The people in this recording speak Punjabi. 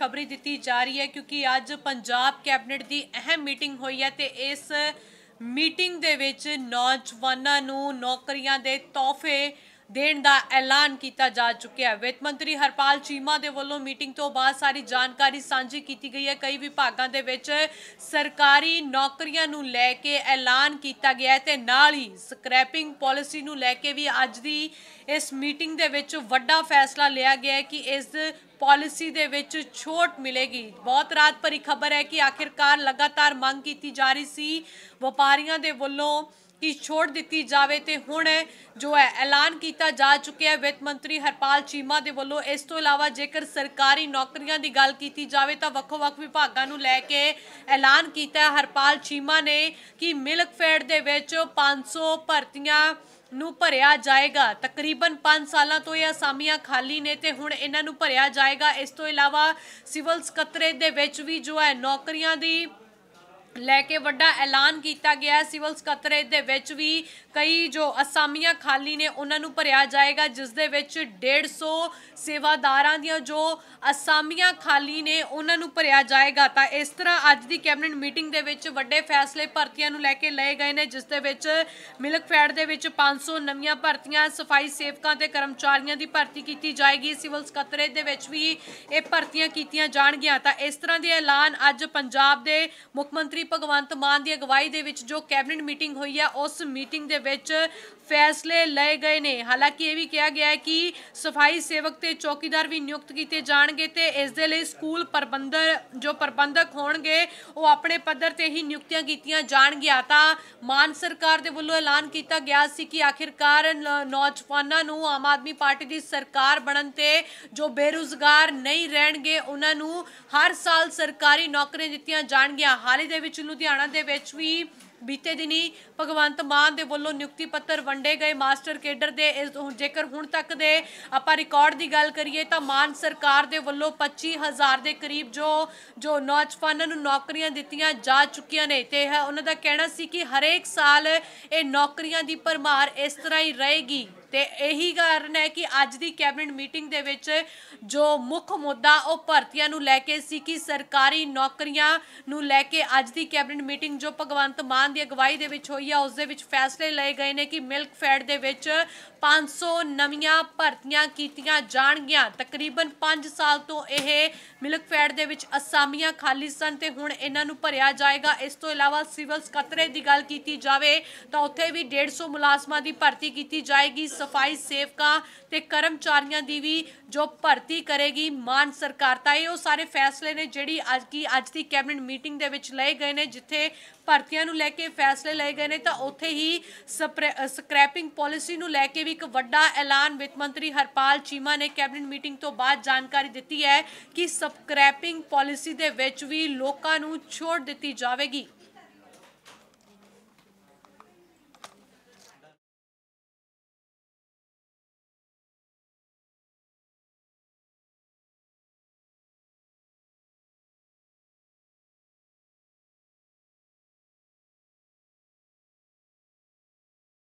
ਖਬਰੀ ਦਿੱਤੀ ਜਾ ਰਹੀ ਹੈ ਕਿਉਂਕਿ ਅੱਜ ਪੰਜਾਬ ਕੈਬਨਿਟ ਦੀ ਅਹਿਮ ਮੀਟਿੰਗ ਹੋਈ ਹੈ ਤੇ ਇਸ ਮੀਟਿੰਗ ਦੇ ਵਿੱਚ ਨੌਜਵਾਨਾਂ ਨੂੰ ਨੌਕਰੀਆਂ ਦੇ ਤੋਹਫੇ ਦੇਣ ਦਾ ਐਲਾਨ ਕੀਤਾ ਜਾ ਚੁੱਕਿਆ ਹੈ ਵਿੱਤ ਮੰਤਰੀ ਹਰਪਾਲ ਚੀਮਾ ਦੇ ਵੱਲੋਂ ਮੀਟਿੰਗ ਤੋਂ ਬਾਅਦ ਸਾਰੀ ਜਾਣਕਾਰੀ ਸਾਂਝੀ ਕੀਤੀ ਗਈ ਹੈ ਕਈ ਵਿਭਾਗਾਂ ਦੇ ਵਿੱਚ ਸਰਕਾਰੀ ਨੌਕਰੀਆਂ ਨੂੰ ਲੈ ਕੇ ਐਲਾਨ ਕੀਤਾ ਗਿਆ ਹੈ ਤੇ ਨਾਲ ਹੀ ਸਕ੍ਰੈਪਿੰਗ ਪਾਲਿਸੀ ਨੂੰ ਲੈ ਕੇ ਵੀ ਅੱਜ ਦੀ ਇਸ ਮੀਟਿੰਗ ਦੇ ਵਿੱਚ ਵੱਡਾ ਫੈਸਲਾ ਲਿਆ ਗਿਆ ਹੈ ਕਿ ਇਸ ਪਾਲਿਸੀ ਦੇ ਵਿੱਚ ਛੋਟ ਮਿਲੇਗੀ ਬਹੁਤ ਰਾਤ ਪਰ ਖਬਰ ਹੈ ਕਿ ਆਖਿਰਕਾਰ ਲਗਾਤਾਰ ਮੰਗ ਕੀਤੀ ਜਾ ਰਹੀ ਸੀ ਵਪਾਰੀਆਂ ਦੇ ਵੱਲੋਂ ਕਿ ਛੋੜ ਦਿੱਤੀ ਜਾਵੇ ਤੇ ਹੁਣ ਜੋ ਹੈ ਐਲਾਨ ਕੀਤਾ ਜਾ ਚੁੱਕਿਆ ਹੈ ਵਿੱਤ ਮੰਤਰੀ ਹਰਪਾਲ ਚੀਮਾ ਦੇ ਵੱਲੋਂ ਇਸ ਤੋਂ ਇਲਾਵਾ ਜੇਕਰ ਸਰਕਾਰੀ ਨੌਕਰੀਆਂ ਦੀ ਗੱਲ ਕੀਤੀ ਜਾਵੇ ਤਾਂ ਵੱਖ ਵੱਖ ਵਿਭਾਗਾਂ ਨੂੰ ਲੈ ਕੇ ਐਲਾਨ ਕੀਤਾ ਹਰਪਾਲ ਚੀਮਾ ਨੇ ਕਿ ਮਿਲਕ ਫੈਡ ਦੇ ਵਿੱਚ 500 ਭਰਤੀਆਂ ਨੂੰ ਭਰਿਆ ਜਾਏਗਾ ਤਕਰੀਬਨ 5 ਸਾਲਾਂ ਤੋਂ ਇਹ ਅਸਾਮੀਆਂ ਖਾਲੀ ਨੇ ਤੇ ਹੁਣ ਇਹਨਾਂ ਨੂੰ ਭਰਿਆ ਜਾਏਗਾ ਇਸ ਤੋਂ ਇਲਾਵਾ ਸਿਵਲ ਸਕੱਤਰੇ ਦੇ ਵਿੱਚ ਵੀ ਜੋ ਹੈ ਨੌਕਰੀਆਂ ਦੀ ਲੈ ਕੇ ਵੱਡਾ ਐਲਾਨ ਕੀਤਾ ਗਿਆ ਸਿਵਲ ਸਕੱਤਰੇਤ ਦੇ ਵਿੱਚ ਵੀ ਕਈ ਜੋ ਅਸਾਮੀਆਂ ਖਾਲੀ ਨੇ ਉਹਨਾਂ ਨੂੰ ਭਰਿਆ ਜਾਏਗਾ ਜਿਸ ਦੇ ਵਿੱਚ 150 ਸੇਵਾਦਾਰਾਂ ਦੀਆਂ ਜੋ ਅਸਾਮੀਆਂ ਖਾਲੀ ਨੇ ਉਹਨਾਂ ਨੂੰ ਭਰਿਆ ਜਾਏਗਾ ਤਾਂ ਇਸ ਤਰ੍ਹਾਂ ਅੱਜ ਦੀ ਕੈਬਨਿਟ ਮੀਟਿੰਗ ਦੇ ਵਿੱਚ ਵੱਡੇ ਫੈਸਲੇ ਭਰਤੀਆਂ ਨੂੰ ਲੈ ਕੇ ਲਏ ਗਏ ਨੇ ਜਿਸ ਦੇ ਵਿੱਚ ਮਿਲਕ ਫੈਡ ਦੇ ਵਿੱਚ 500 ਨਵੀਆਂ ਭਰਤੀਆਂ ਸਫਾਈ ਸੇਵਕਾਂ ਤੇ ਕਰਮਚਾਰੀਆਂ ਦੀ ਭਰਤੀ ਕੀਤੀ ਜਾਏਗੀ ਸਿਵਲ ਸਕੱਤਰੇਤ ਦੇ ਵਿੱਚ ਵੀ ਇਹ ਭਰਤੀਆਂ ਕੀਤੀਆਂ ਜਾਣਗੀਆਂ ਤਾਂ ਇਸ ਤਰ੍ਹਾਂ ਦੇ ਐਲਾਨ ਅੱਜ ਪੰਜਾਬ ਦੇ ਮੁੱਖ ਮੰਤਰੀ ਭਗਵੰਤ ਮਾਨ ਦੀ ਅਗਵਾਈ ਦੇ ਵਿੱਚ ਜੋ ਕੈਬਨਿਟ ਮੀਟਿੰਗ ਹੋਈ ਹੈ ਉਸ ਮੀਟਿੰਗ ਦੇ ਵਿੱਚ ਫੈਸਲੇ ਲਏ ਗਏ ਨੇ ਹਾਲਾਂਕਿ ਇਹ ਵੀ ਕਿਹਾ ਗਿਆ ਹੈ ਕਿ ਸਫਾਈ ਸੇਵਕ ਤੇ ਚੌਕੀਦਾਰ ਵੀ ਨਿਯੁਕਤ ਕੀਤੇ ਜਾਣਗੇ ਤੇ ਇਸ ਦੇ ਲਈ ਸਕੂਲ ਪ੍ਰਬੰਧਕ ਜੋ ਪ੍ਰਬੰਧਕ ਹੋਣਗੇ ਉਹ ਆਪਣੇ ਪੱਧਰ ਤੇ ਹੀ ਨਿਯੁਕਤੀਆਂ ਕੀਤੀਆਂ ਜਾਣਗੀਆਂ ਤਾਂ ਮਾਨ ਸਰਕਾਰ ਦੇ ਵੱਲੋਂ ਐਲਾਨ ਕੀਤਾ ਗਿਆ ਸੀ ਕਿ ਆਖਿਰਕਾਰ ਨੌਜਵਾਨਾਂ ਨੂੰ ਆਮ ਆਦਮੀ ਪਾਰਟੀ ਦੀ ਸਰਕਾਰ ਬਣਨ ਤੇ ਜੋ ਬੇਰੁਜ਼ਗਾਰ ਨਹੀਂ ਰਹਿਣਗੇ ਉਹਨਾਂ ਨੂੰ ਹਰ ਸਾਲ ਸਰਕਾਰੀ ਨੌਕਰੀਆਂ ਦਿੱਤੀਆਂ ਜਾਣਗੀਆਂ ਹਾਲੇ ਦੇ ਵਿੱਚ ਵਿੱਚ ਲੁਧਿਆਣਾ ਦੇ ਵਿੱਚ ਵੀ ਬੀਤੇ ਦਿਨੀ ਭਗਵੰਤ ਮਾਨ ਦੇ ਵੱਲੋਂ ਨਿਯੁਕਤੀ ਪੱਤਰ ਵੰਡੇ ਗਏ ਮਾਸਟਰ ਕੇਡਰ ਦੇ ਜੇਕਰ ਹੁਣ ਤੱਕ ਦੇ ਆਪਾਂ ਰਿਕਾਰਡ ਦੀ ਗੱਲ ਕਰੀਏ ਤਾਂ ਮਾਨ ਸਰਕਾਰ ਦੇ ਵੱਲੋਂ 25000 ਦੇ ਕਰੀਬ ਜੋ ਜੋ ਨੌਜਵਾਨਾਂ ਨੂੰ ਨੌਕਰੀਆਂ ਦਿੱਤੀਆਂ ਜਾ ਚੁੱਕੀਆਂ ਨੇ ਤੇ ਉਹਨਾਂ ਦਾ ਕਹਿਣਾ ਸੀ ਕਿ ਹਰੇਕ ਸਾਲ ਇਹ ਨੌਕਰੀਆਂ ਦੀ ਪਰਮਾਰ ਇਸ ਤਰ੍ਹਾਂ ਹੀ ਰਹੇਗੀ ਤੇ ਇਹੀ ਕਾਰਨ ਹੈ ਕਿ ਅੱਜ ਦੀ ਕੈਬਨਿਟ ਮੀਟਿੰਗ ਦੇ ਵਿੱਚ ਜੋ ਮੁੱਖ ਮੁੱਦਾ ਉਹ ਭਰਤੀਆਂ ਨੂੰ ਲੈ ਕੇ ਸੀ ਕਿ ਸਰਕਾਰੀ ਨੌਕਰੀਆਂ ਨੂੰ ਲੈ ਕੇ ਅੱਜ ਦੀ ਕੈਬਨਿਟ ਮੀਟਿੰਗ ਜੋ ਭਗਵੰਤ ਮਾਨ ਦੀ ਅਗਵਾਈ ਦੇ ਵਿੱਚ ਹੋਈ ਆ ਉਸ ਦੇ ਵਿੱਚ ਫੈਸਲੇ ਲਏ ਗਏ ਨੇ ਕਿ ਮਿਲਕ ਫੈਡ ਦੇ ਵਿੱਚ 500 ਨਵੀਆਂ ਭਰਤੀਆਂ ਕੀਤੀਆਂ ਜਾਣਗੀਆਂ ਤਕਰੀਬਨ 5 ਸਾਲ ਤੋਂ ਇਹ ਮਿਲਕ ਫੈਡ ਦੇ ਵਿੱਚ ਅਸਾਮੀਆਂ ਖਾਲੀ ਸਨ ਤੇ ਹੁਣ ਇਹਨਾਂ ਨੂੰ ਭਰਿਆ ਜਾਏਗਾ ਇਸ ਤੋਂ ਇਲਾਵਾ ਸਿਵਲ ਸਕੱਤਰੇ ਦੀ ਗੱਲ ਕੀਤੀ ਜਾਵੇ ਤਾਂ ਉੱਥੇ ਵੀ 150 ਮੁਲਾਜ਼ਮਾਂ ਦੀ ਭਰਤੀ ਕੀਤੀ ਜਾਏਗੀ ਸਫਾਈ ਸੇਵਕਾਂ ਤੇ ਕਰਮਚਾਰੀਆਂ ਦੀ ਵੀ ਜੋ ਭਰਤੀ ਕਰੇਗੀ ਮਾਨ ਸਰਕਾਰ ਤਾਂ ਇਹ ਉਹ ਸਾਰੇ ਫੈਸਲੇ ਨੇ ਜਿਹੜੀ ਅੱਜ ਕੀ ਅੱਜ ਦੀ ਕੈਬਨਿਟ ਮੀਟਿੰਗ ਦੇ ਵਿੱਚ ਲਏ ਗਏ ਨੇ ਜਿੱਥੇ ਭਰਤੀਆਂ ਨੂੰ ਲੈ ਕੇ ਫੈਸਲੇ ਲਏ ਗਏ ਨੇ ਤਾਂ ਉੱਥੇ ਹੀ ਸਕ੍ਰੈਪਿੰਗ ਪਾਲਿਸੀ ਨੂੰ ਲੈ ਕੇ ਵੀ ਇੱਕ ਵੱਡਾ ਐਲਾਨ ਵਿੱਤ ਮੰਤਰੀ ਹਰਪਾਲ ਚੀਮਾ ਨੇ ਕੈਬਨਿਟ ਮੀਟਿੰਗ ਤੋਂ ਬਾਅਦ ਜਾਣਕਾਰੀ ਦਿੱਤੀ ਹੈ ਕਿ ਸਕ੍ਰੈਪਿੰਗ ਪਾਲਿਸੀ ਦੇ ਵਿੱਚ ਵੀ ਲੋਕਾਂ ਨੂੰ ਛੋਟ ਦਿੱਤੀ ਜਾਵੇਗੀ